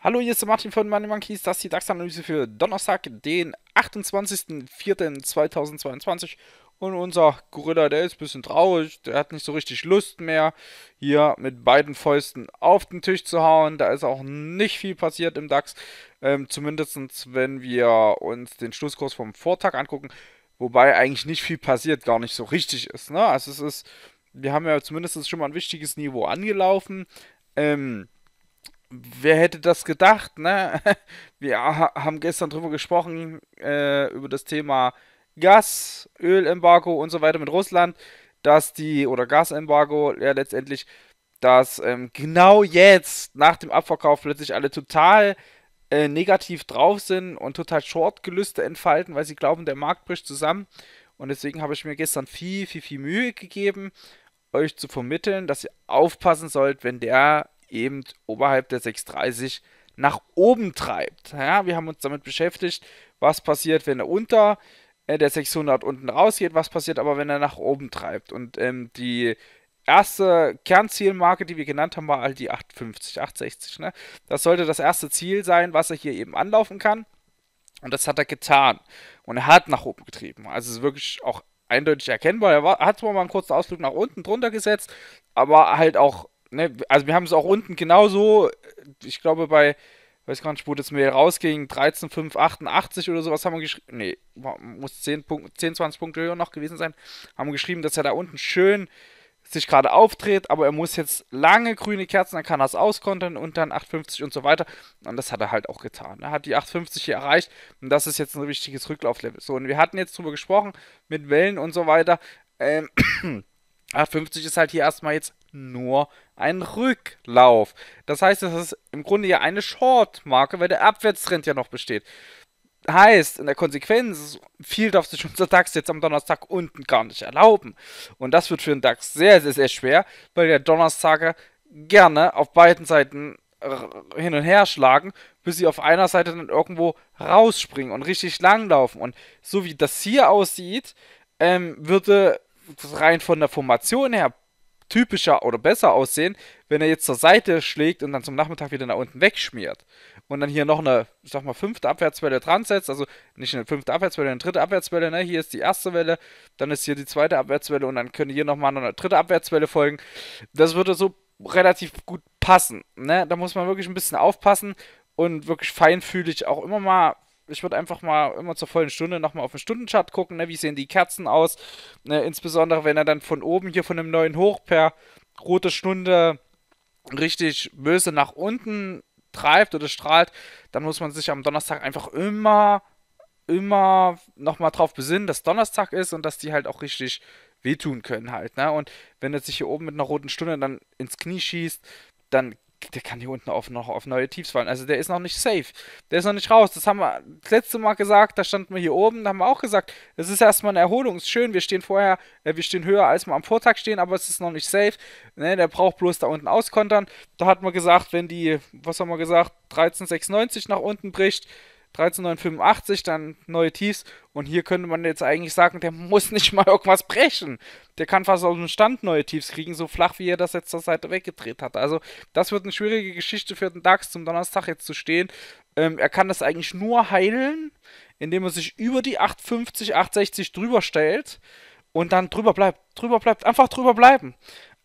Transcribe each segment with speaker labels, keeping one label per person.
Speaker 1: Hallo, hier ist der Martin von Money Monkeys. Das ist die DAX-Analyse für Donnerstag, den 28.04.2022. Und unser Gorilla, der ist ein bisschen traurig. Der hat nicht so richtig Lust mehr, hier mit beiden Fäusten auf den Tisch zu hauen. Da ist auch nicht viel passiert im DAX. Ähm, Zumindest wenn wir uns den Schlusskurs vom Vortag angucken. Wobei eigentlich nicht viel passiert, gar nicht so richtig ist. Ne? Also es ist, wir haben ja zumindest schon mal ein wichtiges Niveau angelaufen. Ähm, wer hätte das gedacht, ne? Wir haben gestern drüber gesprochen, äh, über das Thema Gas, Ölembargo und so weiter mit Russland, dass die, oder Gasembargo, ja letztendlich, dass ähm, genau jetzt nach dem Abverkauf plötzlich alle total äh, negativ drauf sind und total Short-Gelüste entfalten, weil sie glauben, der Markt bricht zusammen. Und deswegen habe ich mir gestern viel, viel, viel Mühe gegeben, euch zu vermitteln, dass ihr aufpassen sollt, wenn der eben oberhalb der 630 nach oben treibt. Ja, wir haben uns damit beschäftigt, was passiert, wenn er unter äh, der 600 unten rausgeht, was passiert aber, wenn er nach oben treibt. Und ähm, die erste Kernzielmarke, die wir genannt haben, war halt die 850, 860. Ne? Das sollte das erste Ziel sein, was er hier eben anlaufen kann. Und das hat er getan. Und er hat nach oben getrieben. Also es ist wirklich auch eindeutig erkennbar. Er war, hat zwar mal einen kurzen Ausflug nach unten drunter gesetzt, aber halt auch, ne, also wir haben es auch unten genauso, ich glaube bei, weiß gar nicht, wo das Mail rausging, 13, 5, 88 oder sowas haben wir geschrieben, nee, muss 10, 10, 20 Punkte höher noch gewesen sein, haben wir geschrieben, dass er da unten schön sich gerade aufdreht, aber er muss jetzt lange grüne Kerzen, dann kann er es auskontern und dann 850 und so weiter. Und das hat er halt auch getan. Er hat die 850 hier erreicht und das ist jetzt ein wichtiges Rücklauflevel. So, und wir hatten jetzt drüber gesprochen mit Wellen und so weiter. Ähm, 850 ist halt hier erstmal jetzt nur ein Rücklauf. Das heißt, das ist im Grunde ja eine Short-Marke, weil der Abwärtstrend ja noch besteht heißt, in der Konsequenz, viel darfst du schon zur DAX jetzt am Donnerstag unten gar nicht erlauben. Und das wird für den DAX sehr, sehr, sehr schwer, weil der Donnerstager gerne auf beiden Seiten hin und her schlagen, bis sie auf einer Seite dann irgendwo rausspringen und richtig langlaufen. Und so wie das hier aussieht, ähm, würde rein von der Formation her typischer oder besser aussehen, wenn er jetzt zur Seite schlägt und dann zum Nachmittag wieder nach unten wegschmiert und dann hier noch eine, ich sag mal, fünfte Abwärtswelle dran setzt, also nicht eine fünfte Abwärtswelle, eine dritte Abwärtswelle, ne? hier ist die erste Welle, dann ist hier die zweite Abwärtswelle und dann könnte hier nochmal eine dritte Abwärtswelle folgen. Das würde so relativ gut passen. Ne? Da muss man wirklich ein bisschen aufpassen und wirklich feinfühlig auch immer mal ich würde einfach mal immer zur vollen Stunde nochmal auf den Stundenchart gucken, ne? wie sehen die Kerzen aus. Ne? Insbesondere wenn er dann von oben hier von einem neuen Hoch per rote Stunde richtig böse nach unten treibt oder strahlt, dann muss man sich am Donnerstag einfach immer, immer nochmal drauf besinnen, dass Donnerstag ist und dass die halt auch richtig wehtun können halt. Ne? Und wenn er sich hier oben mit einer roten Stunde dann ins Knie schießt, dann der kann hier unten auf, noch auf neue Tiefs fallen. Also der ist noch nicht safe. Der ist noch nicht raus. Das haben wir das letzte Mal gesagt, da standen wir hier oben, da haben wir auch gesagt, es ist erstmal eine Erholung, ist schön, wir stehen vorher, äh, wir stehen höher, als wir am Vortag stehen, aber es ist noch nicht safe. Ne, der braucht bloß da unten auskontern. Da hat man gesagt, wenn die, was haben wir gesagt, 13,690 nach unten bricht, 13,985, dann neue Tiefs. Und hier könnte man jetzt eigentlich sagen, der muss nicht mal irgendwas brechen. Der kann fast aus dem Stand neue Tiefs kriegen, so flach wie er das jetzt zur Seite weggedreht hat. Also, das wird eine schwierige Geschichte für den DAX zum Donnerstag jetzt zu stehen. Ähm, er kann das eigentlich nur heilen, indem er sich über die 850, 860 drüber stellt und dann drüber bleibt. Drüber bleibt, einfach drüber bleiben.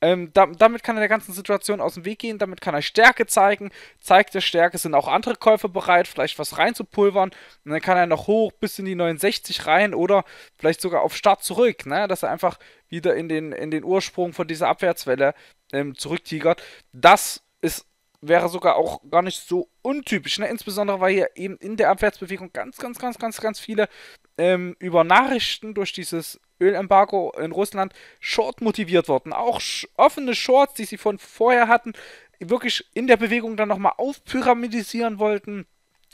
Speaker 1: Ähm, da, damit kann er der ganzen Situation aus dem Weg gehen, damit kann er Stärke zeigen. Zeigt der Stärke, sind auch andere Käufer bereit, vielleicht was reinzupulvern. Und dann kann er noch hoch bis in die 69 rein oder vielleicht sogar auf Start zurück, ne? dass er einfach wieder in den, in den Ursprung von dieser Abwärtswelle ähm, zurücktigert. Das ist wäre sogar auch gar nicht so untypisch, ne? insbesondere weil hier eben in der Abwärtsbewegung ganz, ganz, ganz, ganz, ganz viele ähm, über Nachrichten durch dieses Ölembargo in Russland short motiviert worden. Auch offene Shorts, die sie von vorher hatten, wirklich in der Bewegung dann nochmal aufpyramidisieren wollten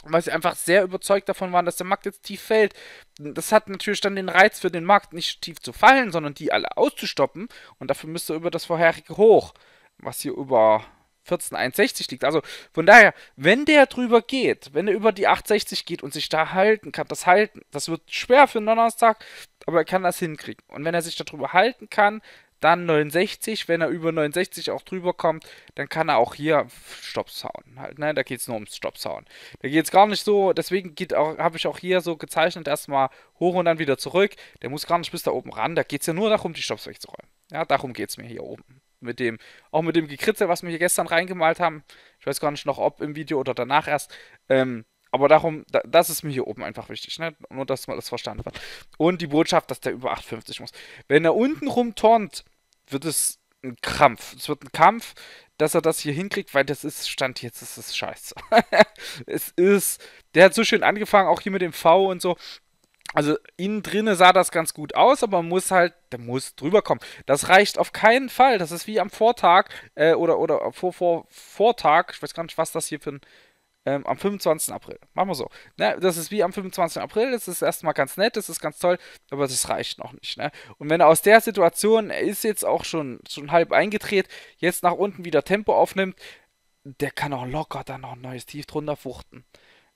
Speaker 1: weil sie einfach sehr überzeugt davon waren, dass der Markt jetzt tief fällt. Das hat natürlich dann den Reiz für den Markt, nicht tief zu fallen, sondern die alle auszustoppen. Und dafür müsste über das vorherige hoch, was hier über 14,61 liegt. Also von daher, wenn der drüber geht, wenn er über die 8,60 geht und sich da halten kann, das halten, das wird schwer für einen Donnerstag, aber er kann das hinkriegen. Und wenn er sich darüber halten kann, dann 69, wenn er über 69 auch drüber kommt, dann kann er auch hier Stops hauen. Halt, Nein, Da geht es nur ums Stops hauen. Da geht es gar nicht so, deswegen habe ich auch hier so gezeichnet, erstmal hoch und dann wieder zurück. Der muss gar nicht bis da oben ran, da geht es ja nur darum, die Stops wegzuräumen. Ja, darum geht es mir hier oben mit dem, auch mit dem Gekritzel, was wir hier gestern reingemalt haben. Ich weiß gar nicht noch, ob im Video oder danach erst. Ähm, aber darum, da, das ist mir hier oben einfach wichtig, ne? Nur, dass man das verstanden wird. Und die Botschaft, dass der über 8,50 muss. Wenn er unten rumturnt, wird es ein Krampf. Es wird ein Kampf, dass er das hier hinkriegt, weil das ist, Stand jetzt, das ist scheiße. es ist, der hat so schön angefangen, auch hier mit dem V und so also innen drinne sah das ganz gut aus, aber man muss halt, der muss drüber kommen. Das reicht auf keinen Fall. Das ist wie am Vortag äh, oder, oder vor, vor Vortag, ich weiß gar nicht, was das hier für ein, ähm, am 25. April. Machen wir so. Ne? Das ist wie am 25. April, das ist erstmal ganz nett, das ist ganz toll, aber das reicht noch nicht. Ne? Und wenn er aus der Situation, er ist jetzt auch schon, schon halb eingedreht, jetzt nach unten wieder Tempo aufnimmt, der kann auch locker dann noch ein neues Tief drunter fuchten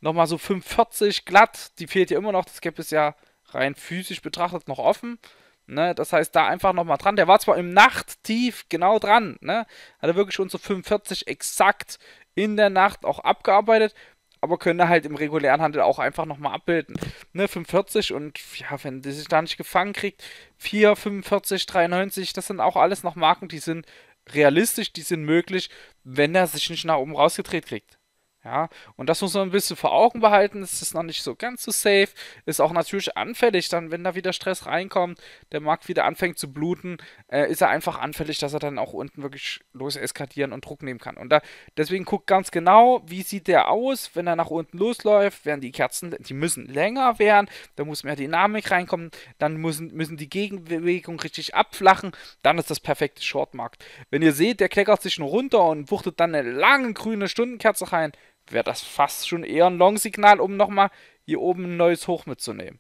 Speaker 1: nochmal so 5,40 glatt, die fehlt ja immer noch, das Gap ist ja rein physisch betrachtet noch offen. Ne, das heißt, da einfach nochmal dran. Der war zwar im Nachttief genau dran, ne? Hat er wirklich unsere 45 exakt in der Nacht auch abgearbeitet, aber könnte halt im regulären Handel auch einfach nochmal abbilden. Ne, 45 und ja, wenn die sich da nicht gefangen kriegt, 4, 45, 93, das sind auch alles noch Marken, die sind realistisch, die sind möglich, wenn er sich nicht nach oben rausgedreht kriegt. Ja, und das muss man ein bisschen vor Augen behalten. Es ist noch nicht so ganz so safe. Ist auch natürlich anfällig, dann, wenn da wieder Stress reinkommt, der Markt wieder anfängt zu bluten, äh, ist er einfach anfällig, dass er dann auch unten wirklich los eskalieren und Druck nehmen kann. Und da, deswegen guckt ganz genau, wie sieht der aus, wenn er nach unten losläuft, werden die Kerzen, die müssen länger werden, da muss mehr Dynamik reinkommen, dann müssen, müssen die Gegenbewegungen richtig abflachen, dann ist das perfekte Shortmarkt. Wenn ihr seht, der kleckert sich nur runter und wuchtet dann eine lange grüne Stundenkerze rein, wäre das fast schon eher ein Long-Signal, um nochmal hier oben ein neues Hoch mitzunehmen.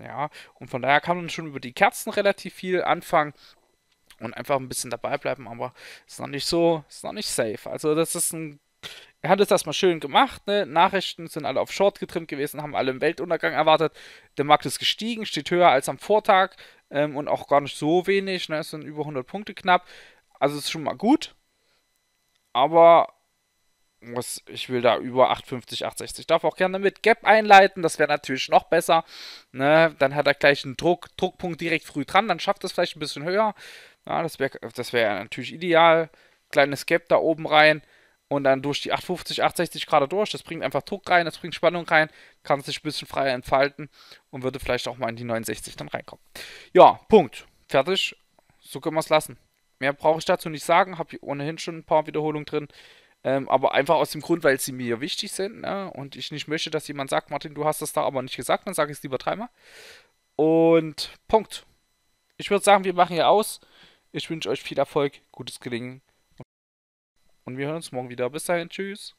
Speaker 1: Ja, und von daher kann man schon über die Kerzen relativ viel anfangen und einfach ein bisschen dabei bleiben, aber ist noch nicht so, ist noch nicht safe. Also das ist ein, er hat es erstmal schön gemacht, ne? Nachrichten sind alle auf Short getrimmt gewesen, haben alle im Weltuntergang erwartet. Der Markt ist gestiegen, steht höher als am Vortag ähm, und auch gar nicht so wenig, ne? Es sind über 100 Punkte knapp. Also ist schon mal gut, aber muss, ich will da über 850, 860. Darf auch gerne mit Gap einleiten, das wäre natürlich noch besser. Ne? Dann hat er gleich einen Druck, Druckpunkt direkt früh dran, dann schafft er es vielleicht ein bisschen höher. Ja, das wäre das wär natürlich ideal. Kleines Gap da oben rein und dann durch die 850, 860 gerade durch. Das bringt einfach Druck rein, das bringt Spannung rein, kann sich ein bisschen freier entfalten und würde vielleicht auch mal in die 69 dann reinkommen. Ja, Punkt. Fertig. So können wir es lassen. Mehr brauche ich dazu nicht sagen. Habe ohnehin schon ein paar Wiederholungen drin. Ähm, aber einfach aus dem Grund, weil sie mir wichtig sind ne? und ich nicht möchte, dass jemand sagt, Martin, du hast das da aber nicht gesagt, dann sage ich es lieber dreimal. Und Punkt. Ich würde sagen, wir machen hier aus. Ich wünsche euch viel Erfolg, gutes Gelingen. Und wir hören uns morgen wieder. Bis dahin, tschüss.